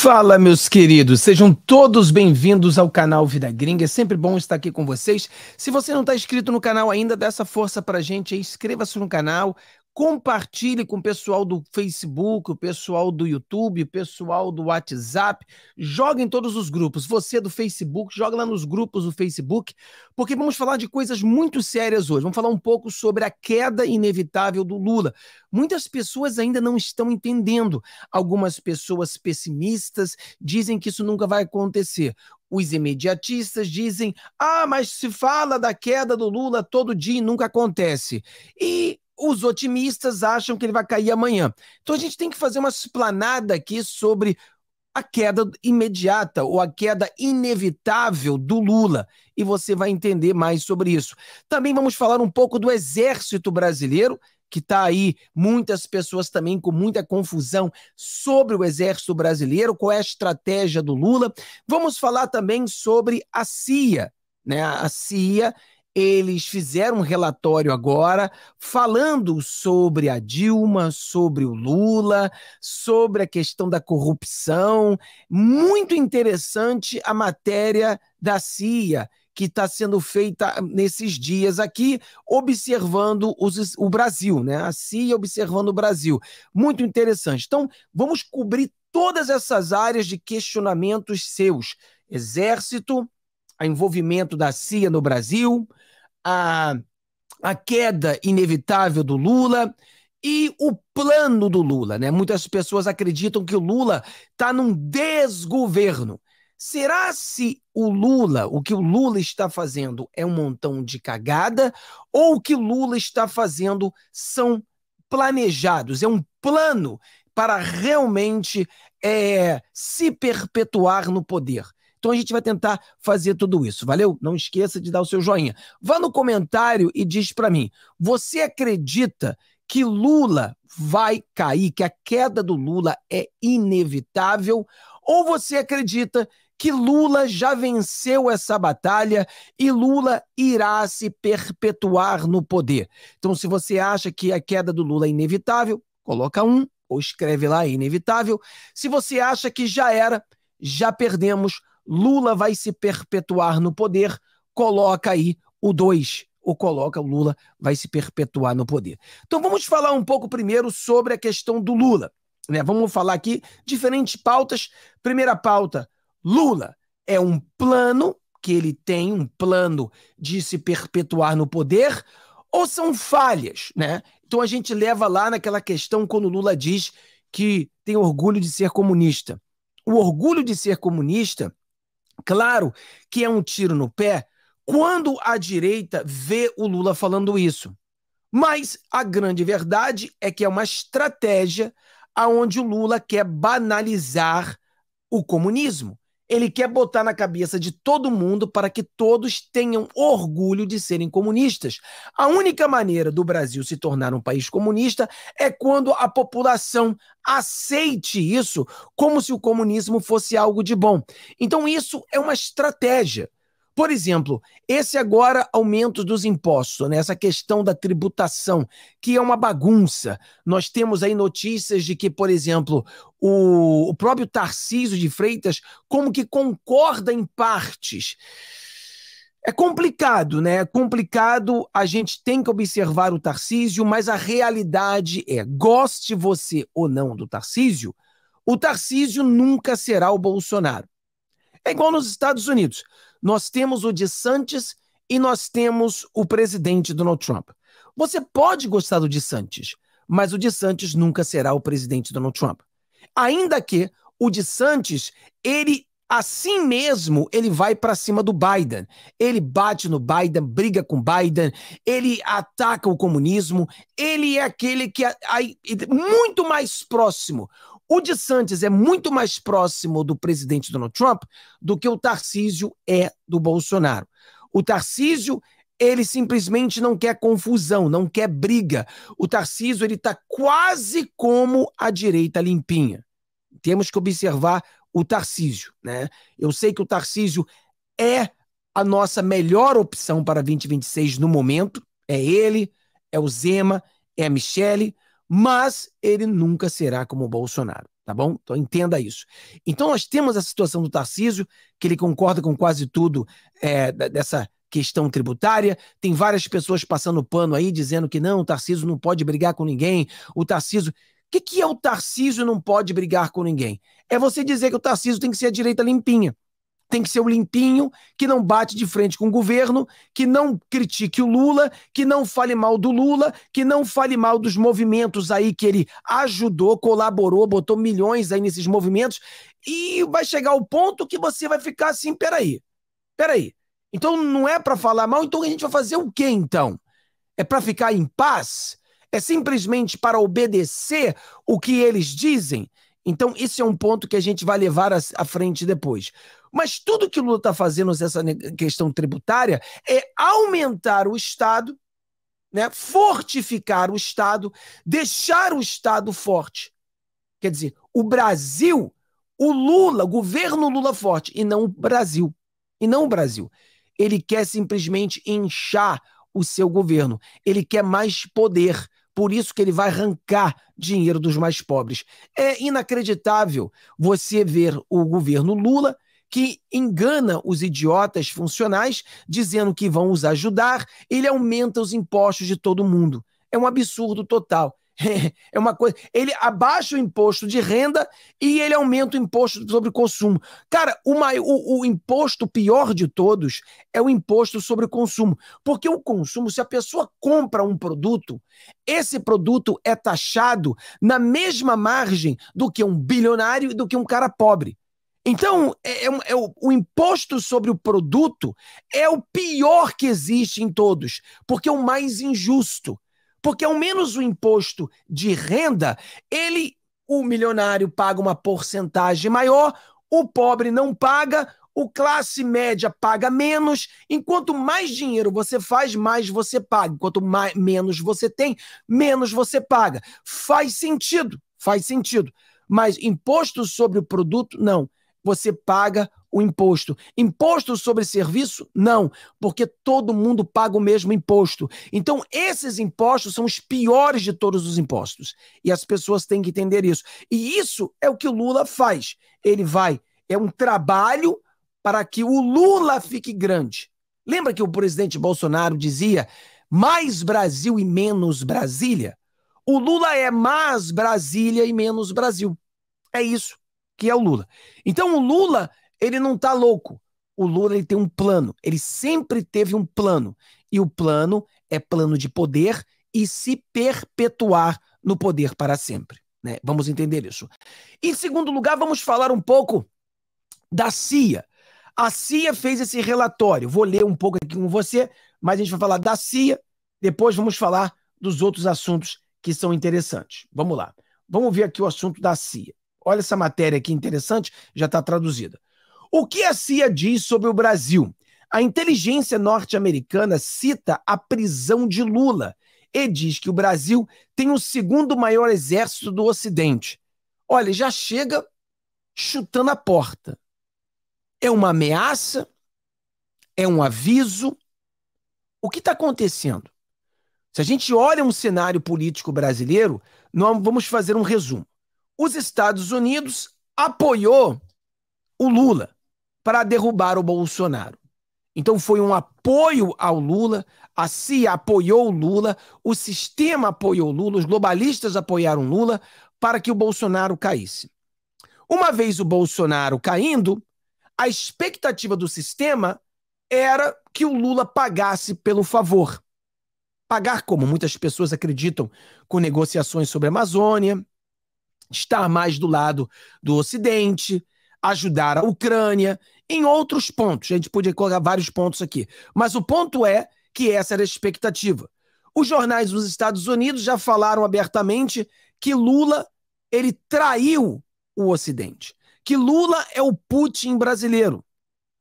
Fala, meus queridos, sejam todos bem-vindos ao canal Vida Gringa. É sempre bom estar aqui com vocês. Se você não está inscrito no canal ainda, dê essa força pra gente aí, inscreva-se no canal, compartilhe com o pessoal do Facebook, o pessoal do YouTube, o pessoal do WhatsApp, joga em todos os grupos. Você é do Facebook, joga lá nos grupos do Facebook, porque vamos falar de coisas muito sérias hoje. Vamos falar um pouco sobre a queda inevitável do Lula. Muitas pessoas ainda não estão entendendo. Algumas pessoas pessimistas dizem que isso nunca vai acontecer. Os imediatistas dizem: ah, mas se fala da queda do Lula todo dia e nunca acontece. E os otimistas acham que ele vai cair amanhã. Então a gente tem que fazer uma esplanada aqui sobre a queda imediata ou a queda inevitável do Lula. E você vai entender mais sobre isso. Também vamos falar um pouco do exército brasileiro, que está aí muitas pessoas também com muita confusão sobre o exército brasileiro, qual é a estratégia do Lula. Vamos falar também sobre a CIA, né? A CIA eles fizeram um relatório agora falando sobre a Dilma, sobre o Lula, sobre a questão da corrupção. Muito interessante a matéria da CIA que está sendo feita nesses dias aqui, observando os, o Brasil, né? A CIA observando o Brasil. Muito interessante. Então, vamos cobrir todas essas áreas de questionamentos seus: Exército, envolvimento da CIA no Brasil, a, a queda inevitável do Lula e o plano do Lula, né? Muitas pessoas acreditam que o Lula está num desgoverno. Será se o Lula, o que o Lula está fazendo é um montão de cagada ou o que o Lula está fazendo são planejados, é um plano para realmente é, se perpetuar no poder? Então a gente vai tentar fazer tudo isso, valeu? Não esqueça de dar o seu joinha. Vá no comentário e diz para mim: você acredita que Lula vai cair, que a queda do Lula é inevitável? Ou você acredita que Lula já venceu essa batalha e Lula irá se perpetuar no poder? Então, se você acha que a queda do Lula é inevitável, coloca um ou escreve lá, é inevitável. Se você acha que já era, já perdemos, Lula vai se perpetuar no poder, coloca aí o 2 ou coloca o Lula vai se perpetuar no poder. Então vamos falar um pouco primeiro sobre a questão do Lula. Né? Vamos falar aqui diferentes pautas. Primeira pauta: Lula é um plano que ele tem, um plano de se perpetuar no poder, ou são falhas, né? Então a gente leva lá naquela questão quando Lula diz que tem orgulho de ser comunista. O orgulho de ser comunista Claro que é um tiro no pé quando a direita vê o Lula falando isso. Mas a grande verdade é que é uma estratégia aonde o Lula quer banalizar o comunismo. Ele quer botar na cabeça de todo mundo para que todos tenham orgulho de serem comunistas. A única maneira do Brasil se tornar um país comunista é quando a população aceite isso como se o comunismo fosse algo de bom. Então, isso é uma estratégia. Por exemplo, esse agora aumento dos impostos, né? essa questão da tributação, que é uma bagunça. Nós temos aí notícias de que, por exemplo, o, o próprio Tarcísio de Freitas como que concorda em partes. É complicado, né? É complicado, a gente tem que observar o Tarcísio, mas a realidade é, goste você ou não do Tarcísio, o Tarcísio nunca será o Bolsonaro. É igual nos Estados Unidos nós temos o de Santos e nós temos o presidente Donald Trump. Você pode gostar do de Santos, mas o de Santos nunca será o presidente Donald Trump. Ainda que o DeSantis, ele assim mesmo, ele vai para cima do Biden. Ele bate no Biden, briga com Biden, ele ataca o comunismo, ele é aquele que é, é muito mais próximo o de Santos é muito mais próximo do presidente Donald Trump do que o Tarcísio é do Bolsonaro. O Tarcísio ele simplesmente não quer confusão, não quer briga. O Tarcísio ele está quase como a direita limpinha. Temos que observar o Tarcísio, né? Eu sei que o Tarcísio é a nossa melhor opção para 2026 no momento. É ele, é o Zema, é a Michele mas ele nunca será como o Bolsonaro, tá bom? Então entenda isso. Então nós temos a situação do Tarcísio, que ele concorda com quase tudo é, dessa questão tributária, tem várias pessoas passando pano aí, dizendo que não, o Tarcísio não pode brigar com ninguém, o Tarcísio... O que, que é o Tarcísio não pode brigar com ninguém? É você dizer que o Tarcísio tem que ser a direita limpinha tem que ser o limpinho, que não bate de frente com o governo, que não critique o Lula, que não fale mal do Lula, que não fale mal dos movimentos aí que ele ajudou, colaborou, botou milhões aí nesses movimentos, e vai chegar o ponto que você vai ficar assim, peraí, peraí. Então não é para falar mal, então a gente vai fazer o quê então? É para ficar em paz? É simplesmente para obedecer o que eles dizem? Então, esse é um ponto que a gente vai levar à frente depois. Mas tudo que Lula está fazendo nessa questão tributária é aumentar o Estado, né? fortificar o Estado, deixar o Estado forte. Quer dizer, o Brasil, o Lula, o governo Lula forte, e não o Brasil. E não o Brasil. Ele quer simplesmente inchar o seu governo. Ele quer mais poder. Por isso que ele vai arrancar dinheiro dos mais pobres. É inacreditável você ver o governo Lula que engana os idiotas funcionais dizendo que vão os ajudar, ele aumenta os impostos de todo mundo. É um absurdo total. É uma coisa. Ele abaixa o imposto de renda e ele aumenta o imposto sobre consumo. Cara, o, maior, o, o imposto pior de todos é o imposto sobre o consumo. Porque o consumo, se a pessoa compra um produto, esse produto é taxado na mesma margem do que um bilionário e do que um cara pobre. Então, é, é, é o, o, imposto sobre o produto é o pior que existe em todos, porque é o mais injusto. Porque ao menos o imposto de renda, ele, o milionário paga uma porcentagem maior, o pobre não paga, o classe média paga menos. Enquanto mais dinheiro você faz, mais você paga. Enquanto mais, menos você tem, menos você paga. Faz sentido, faz sentido. Mas imposto sobre o produto, não você paga o imposto. Imposto sobre serviço? Não, porque todo mundo paga o mesmo imposto. Então, esses impostos são os piores de todos os impostos. E as pessoas têm que entender isso. E isso é o que o Lula faz. Ele vai, é um trabalho para que o Lula fique grande. Lembra que o presidente Bolsonaro dizia: mais Brasil e menos Brasília? O Lula é mais Brasília e menos Brasil. É isso que é o Lula. Então o Lula, ele não tá louco. O Lula ele tem um plano, ele sempre teve um plano. E o plano é plano de poder e se perpetuar no poder para sempre. Né? Vamos entender isso. Em segundo lugar, vamos falar um pouco da CIA. A CIA fez esse relatório. Vou ler um pouco aqui com você, mas a gente vai falar da CIA, depois vamos falar dos outros assuntos que são interessantes. Vamos lá. Vamos ver aqui o assunto da CIA. Olha essa matéria aqui interessante, já está traduzida. O que a CIA diz sobre o Brasil? A inteligência norte-americana cita a prisão de Lula e diz que o Brasil tem o segundo maior exército do Ocidente. Olha, já chega chutando a porta. É uma ameaça? É um aviso? O que está acontecendo? Se a gente olha um cenário político brasileiro, nós vamos fazer um resumo os Estados Unidos apoiou o Lula para derrubar o Bolsonaro. Então foi um apoio ao Lula, a CIA apoiou o Lula, o sistema apoiou o Lula, os globalistas apoiaram o Lula para que o Bolsonaro caísse. Uma vez o Bolsonaro caindo, a expectativa do sistema era que o Lula pagasse pelo favor. Pagar como muitas pessoas acreditam, com negociações sobre a Amazônia, estar mais do lado do Ocidente, ajudar a Ucrânia, em outros pontos. A gente podia colocar vários pontos aqui. Mas o ponto é que essa era a expectativa. Os jornais dos Estados Unidos já falaram abertamente que Lula ele traiu o Ocidente, que Lula é o Putin brasileiro.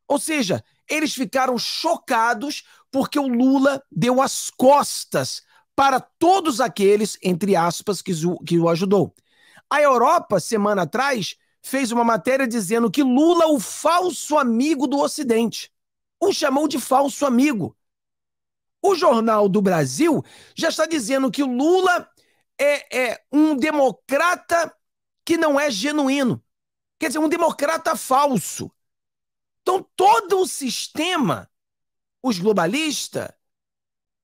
Ou seja, eles ficaram chocados porque o Lula deu as costas para todos aqueles, entre aspas, que o ajudou. A Europa, semana atrás, fez uma matéria dizendo que Lula, o falso amigo do Ocidente, o chamou de falso amigo. O Jornal do Brasil já está dizendo que Lula é, é um democrata que não é genuíno. Quer dizer, um democrata falso. Então, todo o sistema, os globalistas,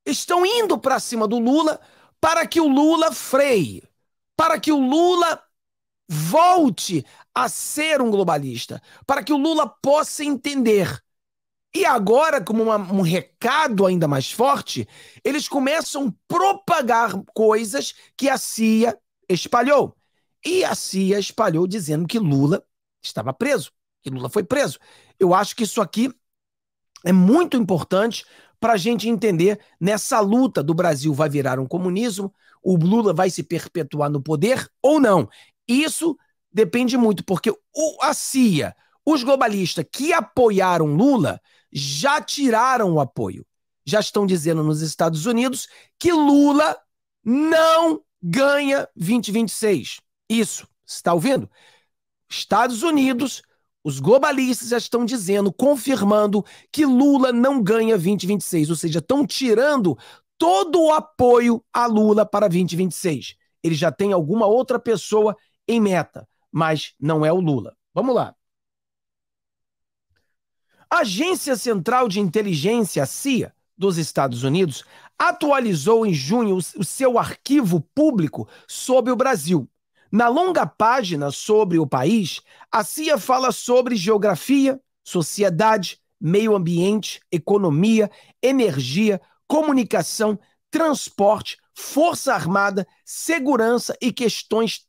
estão indo para cima do Lula para que o Lula freie para que o Lula volte a ser um globalista, para que o Lula possa entender. E agora, como uma, um recado ainda mais forte, eles começam a propagar coisas que a CIA espalhou. E a CIA espalhou dizendo que Lula estava preso, que Lula foi preso. Eu acho que isso aqui é muito importante para a gente entender nessa luta do Brasil vai virar um comunismo, o Lula vai se perpetuar no poder ou não. Isso depende muito, porque o, a CIA, os globalistas que apoiaram Lula, já tiraram o apoio. Já estão dizendo nos Estados Unidos que Lula não ganha 2026. Isso, está ouvindo? Estados Unidos, os globalistas já estão dizendo, confirmando que Lula não ganha 2026, ou seja, estão tirando todo o apoio a Lula para 2026. Ele já tem alguma outra pessoa em meta, mas não é o Lula. Vamos lá. A Agência Central de Inteligência, CIA, dos Estados Unidos, atualizou em junho o seu arquivo público sobre o Brasil. Na longa página sobre o país, a CIA fala sobre geografia, sociedade, meio ambiente, economia, energia, comunicação, transporte, força armada, segurança e questões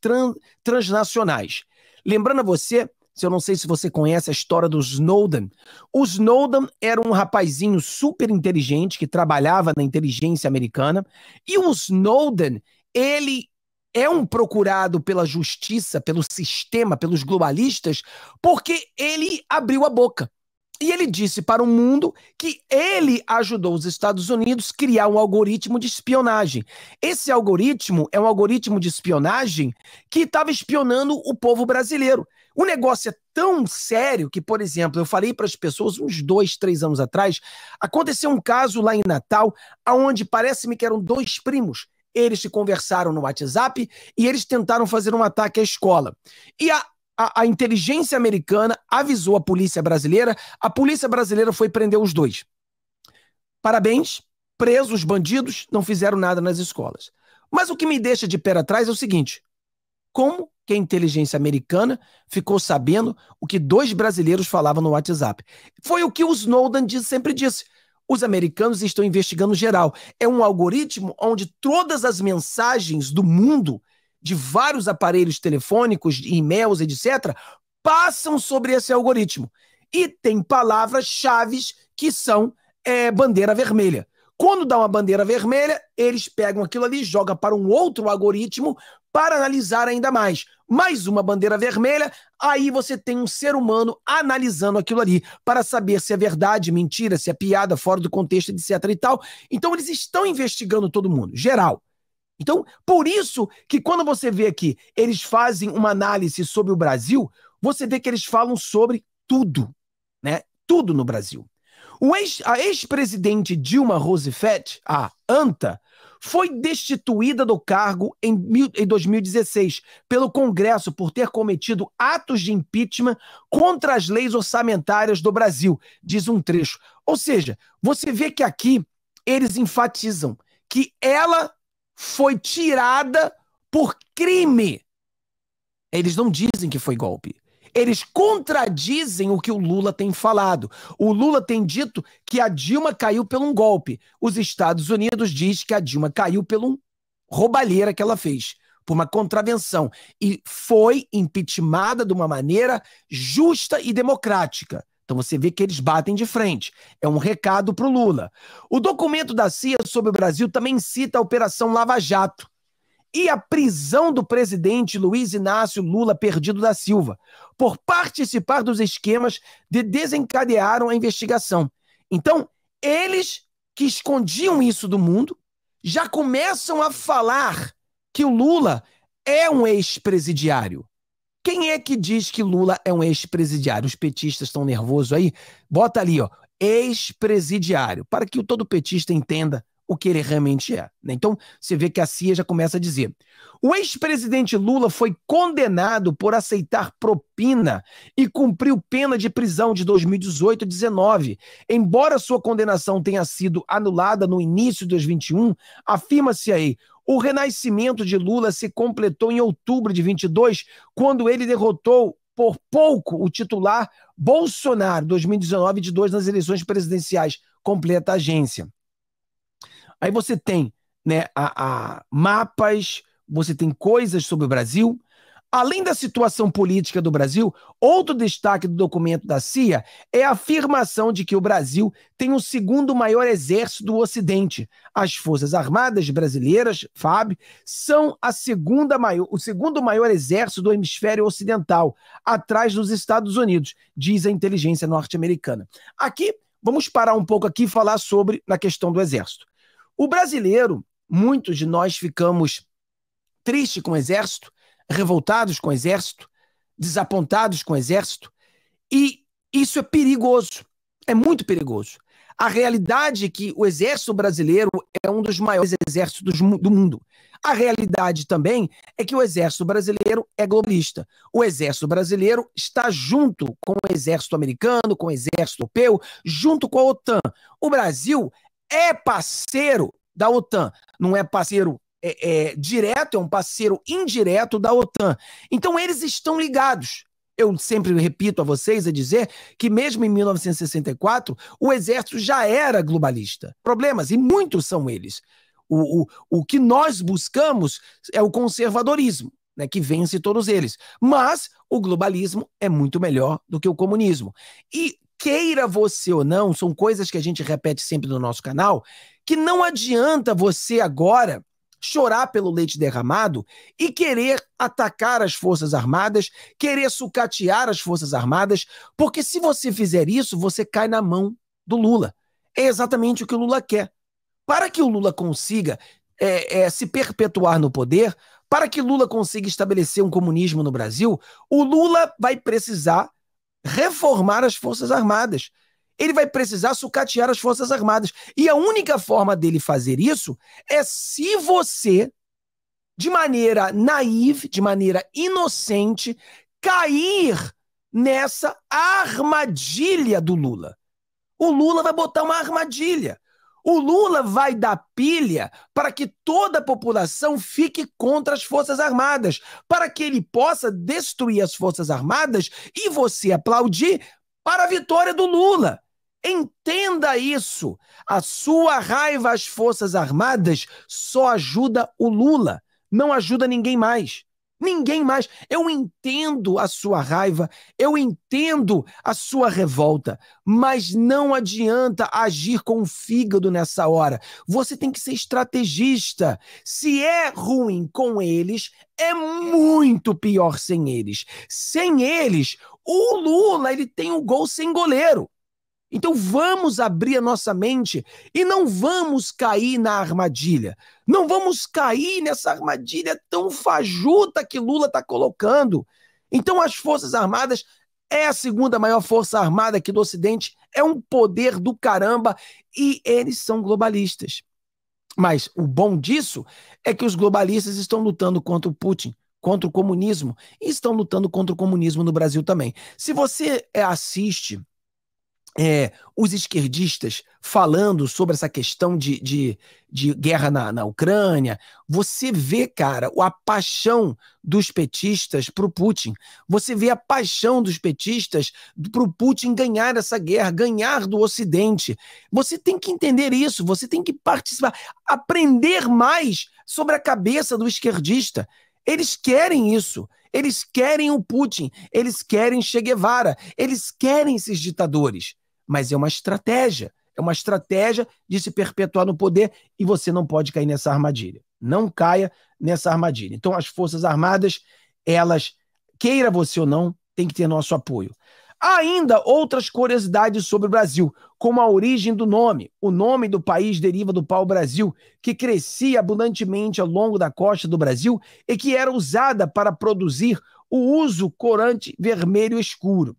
transnacionais. Lembrando a você, se eu não sei se você conhece a história do Snowden, o Snowden era um rapazinho super inteligente que trabalhava na inteligência americana e o Snowden, ele é um procurado pela justiça, pelo sistema, pelos globalistas, porque ele abriu a boca. E ele disse para o mundo que ele ajudou os Estados Unidos criar um algoritmo de espionagem. Esse algoritmo é um algoritmo de espionagem que estava espionando o povo brasileiro. O negócio é tão sério que, por exemplo, eu falei para as pessoas uns dois, três anos atrás, aconteceu um caso lá em Natal, aonde parece-me que eram dois primos. Eles se conversaram no WhatsApp e eles tentaram fazer um ataque à escola. E a a, a inteligência americana avisou a polícia brasileira, a polícia brasileira foi prender os dois. Parabéns, presos, bandidos, não fizeram nada nas escolas. Mas o que me deixa de pé atrás é o seguinte: como que a inteligência americana ficou sabendo o que dois brasileiros falavam no WhatsApp? Foi o que o Snowden diz sempre disse. Os americanos estão investigando geral. É um algoritmo onde todas as mensagens do mundo de vários aparelhos telefônicos, e-mails, etc., passam sobre esse algoritmo. E tem palavras-chave que são é, bandeira vermelha. Quando dá uma bandeira vermelha, eles pegam aquilo ali, joga para um outro algoritmo para analisar ainda mais. Mais uma bandeira vermelha, aí você tem um ser humano analisando aquilo ali para saber se é verdade, mentira, se é piada, fora do contexto, etc e tal. Então eles estão investigando todo mundo, geral. Então, por isso que quando você vê aqui, eles fazem uma análise sobre o Brasil, você vê que eles falam sobre tudo, né? Tudo no Brasil. Ex, a ex-presidente Dilma Rousseff, a ANTA, foi destituída do cargo em, mil, em 2016 pelo Congresso por ter cometido atos de impeachment contra as leis orçamentárias do Brasil, diz um trecho. Ou seja, você vê que aqui eles enfatizam que ela foi tirada por crime. Eles não dizem que foi golpe. Eles contradizem o que o Lula tem falado. O Lula tem dito que a Dilma caiu pelo um golpe. Os Estados Unidos diz que a Dilma caiu pelo um roubalheira que ela fez, por uma contravenção e foi impeachmentada de uma maneira justa e democrática. Então você vê que eles batem de frente. É um recado para o Lula. O documento da CIA sobre o Brasil também cita a Operação Lava Jato e a prisão do presidente Luiz Inácio Lula Perdido da Silva por participar dos esquemas que desencadearam a investigação. Então, eles que escondiam isso do mundo já começam a falar que o Lula é um ex-presidiário. Quem é que diz que Lula é um ex-presidiário? Os petistas estão nervosos aí? Bota ali, ó, ex-presidiário, para que o todo petista entenda o que ele realmente é. Né? Então, você vê que a CIA já começa a dizer. O ex-presidente Lula foi condenado por aceitar propina e cumpriu pena de prisão de 2018 a 19. Embora sua condenação tenha sido anulada no início de 2021, afirma-se aí, o renascimento de Lula se completou em outubro de 22, quando ele derrotou por pouco o titular Bolsonaro 2019 de dois nas eleições presidenciais, completa a agência. Aí você tem né, a, a mapas, você tem coisas sobre o Brasil, Além da situação política do Brasil, outro destaque do documento da CIA é a afirmação de que o Brasil tem o segundo maior exército do Ocidente. As Forças Armadas Brasileiras, FAB, são a segunda maior, o segundo maior exército do hemisfério ocidental, atrás dos Estados Unidos, diz a inteligência norte-americana. Aqui, vamos parar um pouco aqui e falar sobre na questão do exército. O brasileiro, muitos de nós ficamos tristes com o exército, revoltados com o exército, desapontados com o exército, e isso é perigoso, é muito perigoso. A realidade é que o exército brasileiro é um dos maiores exércitos do mundo. A realidade também é que o exército brasileiro é globalista. O exército brasileiro está junto com o exército americano, com o exército europeu, junto com a OTAN. O Brasil é parceiro da OTAN. Não é parceiro é, é, direto, é um parceiro indireto da OTAN. Então eles estão ligados. Eu sempre repito a vocês a dizer que mesmo em 1964 o exército já era globalista. Problemas e muitos são eles. O, o, o que nós buscamos é o conservadorismo, né, que vence todos eles. Mas o globalismo é muito melhor do que o comunismo. E queira você ou não, são coisas que a gente repete sempre no nosso canal, que não adianta você agora chorar pelo leite derramado e querer atacar as Forças Armadas, querer sucatear as Forças Armadas, porque se você fizer isso, você cai na mão do Lula. É exatamente o que o Lula quer. Para que o Lula consiga é, é, se perpetuar no poder, para que Lula consiga estabelecer um comunismo no Brasil, o Lula vai precisar reformar as Forças Armadas ele vai precisar sucatear as Forças Armadas. E a única forma dele fazer isso é se você, de maneira naive, de maneira inocente, cair nessa armadilha do Lula. O Lula vai botar uma armadilha. O Lula vai dar pilha para que toda a população fique contra as Forças Armadas, para que ele possa destruir as Forças Armadas e você aplaudir para a vitória do Lula. Entenda isso. A sua raiva às Forças Armadas só ajuda o Lula, não ajuda ninguém mais. Ninguém mais. Eu entendo a sua raiva, eu entendo a sua revolta, mas não adianta agir com o fígado nessa hora. Você tem que ser estrategista. Se é ruim com eles, é muito pior sem eles. Sem eles, o Lula ele tem o um gol sem goleiro. Então vamos abrir a nossa mente e não vamos cair na armadilha. Não vamos cair nessa armadilha tão fajuta que Lula está colocando. Então as Forças Armadas é a segunda maior força armada aqui do Ocidente, é um poder do caramba e eles são globalistas. Mas o bom disso é que os globalistas estão lutando contra o Putin, contra o comunismo e estão lutando contra o comunismo no Brasil também. Se você eh, assiste é, os esquerdistas falando sobre essa questão de, de, de guerra na, na, Ucrânia, você vê, cara, a paixão dos petistas para o Putin. Você vê a paixão dos petistas para o Putin ganhar essa guerra, ganhar do Ocidente. Você tem que entender isso, você tem que participar, aprender mais sobre a cabeça do esquerdista. Eles querem isso. Eles querem o Putin, eles querem Che Guevara, eles querem esses ditadores mas é uma estratégia. É uma estratégia de se perpetuar no poder e você não pode cair nessa armadilha. Não caia nessa armadilha. Então, as Forças Armadas, elas, queira você ou não, tem que ter nosso apoio. Há ainda outras curiosidades sobre o Brasil, como a origem do nome. O nome do país deriva do pau-brasil, que crescia abundantemente ao longo da costa do Brasil e que era usada para produzir o uso corante vermelho escuro.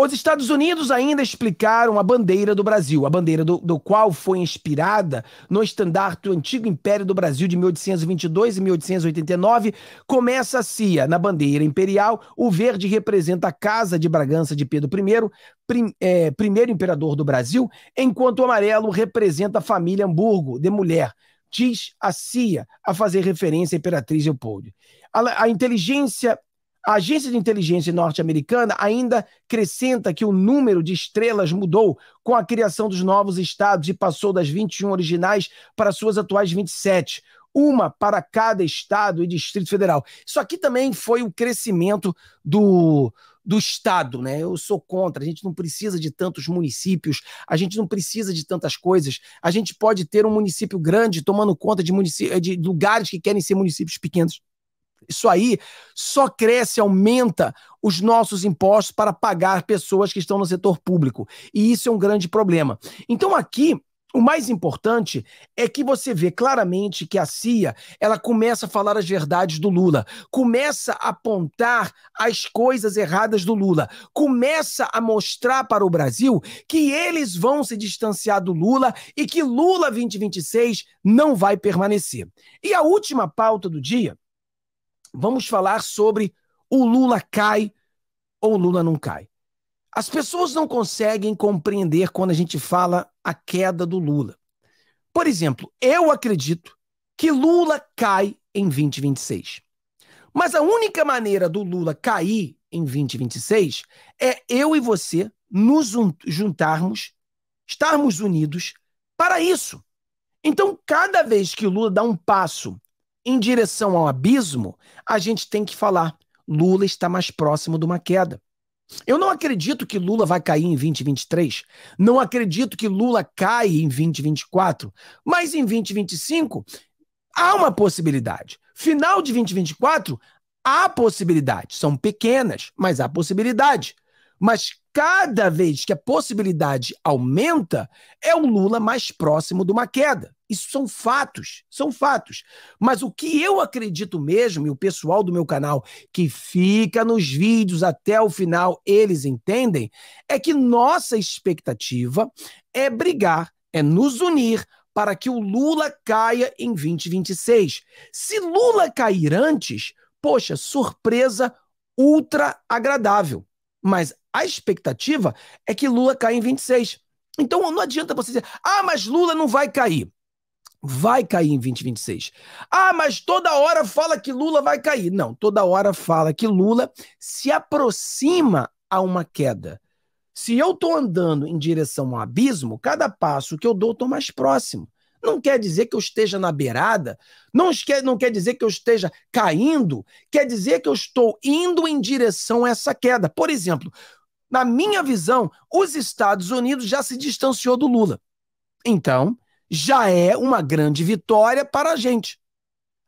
Os Estados Unidos ainda explicaram a bandeira do Brasil, a bandeira do, do qual foi inspirada no estandarte do antigo Império do Brasil de 1822 e 1889. Começa-se assim, na bandeira imperial, o verde representa a Casa de Bragança de Pedro I, prim, é, primeiro imperador do Brasil, enquanto o amarelo representa a família Hamburgo, de mulher, diz a CIA, a fazer referência à Imperatriz Leopoldo. A, a, inteligência a agência de inteligência norte-americana ainda acrescenta que o número de estrelas mudou com a criação dos novos estados e passou das 21 originais para suas atuais 27 uma para cada estado e Distrito Federal. Isso aqui também foi o crescimento do, do estado, né? Eu sou contra, a gente não precisa de tantos municípios, a gente não precisa de tantas coisas. A gente pode ter um município grande tomando conta de, de lugares que querem ser municípios pequenos. Isso aí só cresce, aumenta os nossos impostos para pagar pessoas que estão no setor público. E isso é um grande problema. Então aqui o mais importante é que você vê claramente que a CIA ela começa a falar as verdades do Lula, começa a apontar as coisas erradas do Lula, começa a mostrar para o Brasil que eles vão se distanciar do Lula e que Lula 2026 não vai permanecer. E a última pauta do dia vamos falar sobre o Lula cai ou o Lula não cai. As pessoas não conseguem compreender quando a gente fala a queda do Lula. Por exemplo, eu acredito que Lula cai em 2026. Mas a única maneira do Lula cair em 2026 é eu e você nos juntarmos, estarmos unidos para isso. Então, cada vez que o Lula dá um passo em direção ao abismo, a gente tem que falar: Lula está mais próximo de uma queda. Eu não acredito que Lula vai cair em 2023. Não acredito que Lula caia em 2024. Mas em 2025, há uma possibilidade. Final de 2024, há possibilidade. São pequenas, mas há possibilidade. Mas cada vez que a possibilidade aumenta, é o Lula mais próximo de uma queda. Isso são fatos, são fatos. Mas o que eu acredito mesmo, e o pessoal do meu canal que fica nos vídeos até o final, eles entendem, é que nossa expectativa é brigar, é nos unir para que o Lula caia em 2026. Se Lula cair antes, poxa, surpresa ultra agradável. Mas a expectativa é que Lula caia em 26. Então não adianta você dizer, ah, mas Lula não vai cair. Vai cair em 2026. Ah, mas toda hora fala que Lula vai cair. Não, toda hora fala que Lula se aproxima a uma queda. Se eu estou andando em direção ao abismo, cada passo que eu dou, estou mais próximo não quer dizer que eu esteja na beirada, não, quer, não quer dizer que eu esteja caindo, quer dizer que eu estou indo em direção a essa queda. Por exemplo, na minha visão, os Estados Unidos já se distanciou do Lula. Então, já é uma grande vitória para a gente.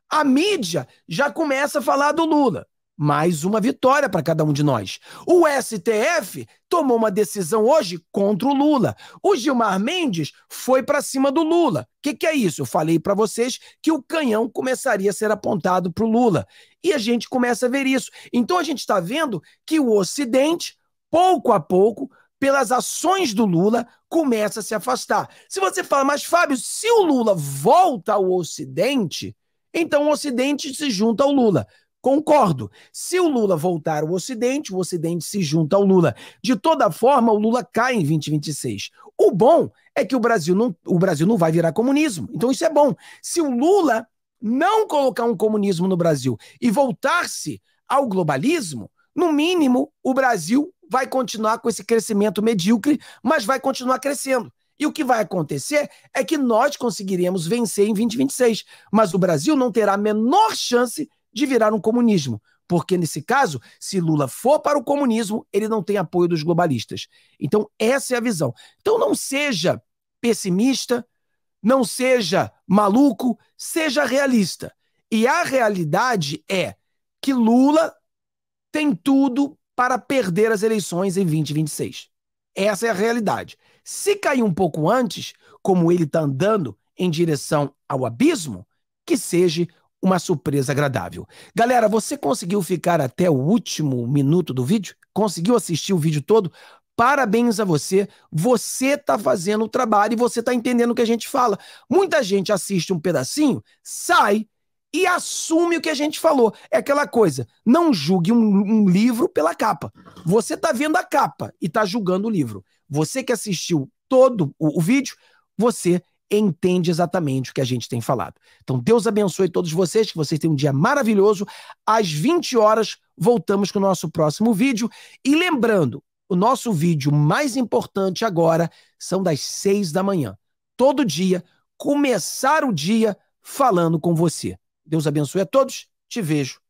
A mídia já começa a falar do Lula mais uma vitória para cada um de nós. O STF tomou uma decisão hoje contra o Lula. O Gilmar Mendes foi para cima do Lula. O que, que, é isso? Eu falei para vocês que o canhão começaria a ser apontado para o Lula. E a gente começa a ver isso. Então a gente está vendo que o Ocidente, pouco a pouco, pelas ações do Lula, começa a se afastar. Se você fala, mas Fábio, se o Lula volta ao Ocidente, então o Ocidente se junta ao Lula. Concordo. Se o Lula voltar ao Ocidente, o Ocidente se junta ao Lula. De toda forma, o Lula cai em 2026. O bom é que o Brasil não, o Brasil não vai virar comunismo. Então isso é bom. Se o Lula não colocar um comunismo no Brasil e voltar-se ao globalismo, no mínimo o Brasil vai continuar com esse crescimento medíocre, mas vai continuar crescendo. E o que vai acontecer é que nós conseguiremos vencer em 2026, mas o Brasil não terá a menor chance de de virar um comunismo. Porque, nesse caso, se Lula for para o comunismo, ele não tem apoio dos globalistas. Então, essa é a visão. Então, não seja pessimista, não seja maluco, seja realista. E a realidade é que Lula tem tudo para perder as eleições em 2026. Essa é a realidade. Se cair um pouco antes, como ele está andando em direção ao abismo, que seja uma surpresa agradável. Galera, você conseguiu ficar até o último minuto do vídeo? Conseguiu assistir o vídeo todo? Parabéns a você. Você está fazendo o trabalho e você está entendendo o que a gente fala. Muita gente assiste um pedacinho, sai e assume o que a gente falou. É aquela coisa, não julgue um, um livro pela capa. Você está vendo a capa e está julgando o livro. Você que assistiu todo o, o vídeo, você entende exatamente o que a gente tem falado. Então, Deus abençoe todos vocês, que vocês tenham um dia maravilhoso. Às 20 horas, voltamos com o nosso próximo vídeo. E lembrando, o nosso vídeo mais importante agora são das 6 da manhã. Todo dia, começar o dia falando com você. Deus abençoe a todos. Te vejo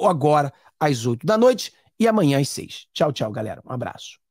agora às 8 da noite e amanhã às 6. Tchau, tchau, galera. Um abraço.